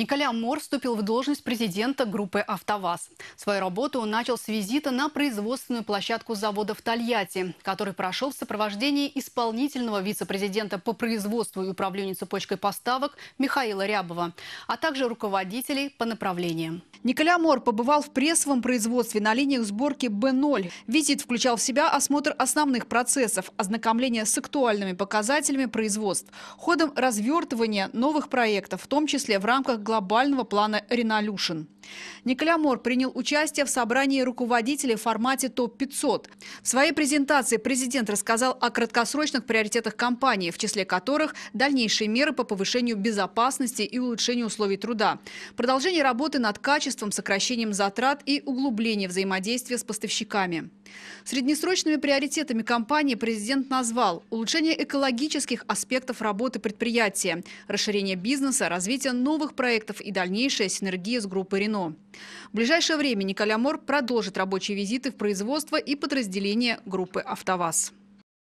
Николя Мор вступил в должность президента группы «АвтоВАЗ». Свою работу он начал с визита на производственную площадку завода в Тольятти, который прошел в сопровождении исполнительного вице-президента по производству и управлению цепочкой поставок Михаила Рябова, а также руководителей по направлениям. Николя Мор побывал в прессовом производстве на линиях сборки Б0. Визит включал в себя осмотр основных процессов, ознакомление с актуальными показателями производств, ходом развертывания новых проектов, в том числе в рамках глобального плана «Ренолюшн». Николя Мор принял участие в собрании руководителей в формате ТОП-500. В своей презентации президент рассказал о краткосрочных приоритетах компании, в числе которых дальнейшие меры по повышению безопасности и улучшению условий труда, продолжение работы над качеством, сокращением затрат и углубление взаимодействия с поставщиками. Среднесрочными приоритетами компании президент назвал улучшение экологических аспектов работы предприятия, расширение бизнеса, развитие новых проектов и дальнейшая синергия с группой Renault исключено. В ближайшее время Николя Мор продолжит рабочие визиты в производство и подразделения группы «АвтоВАЗ».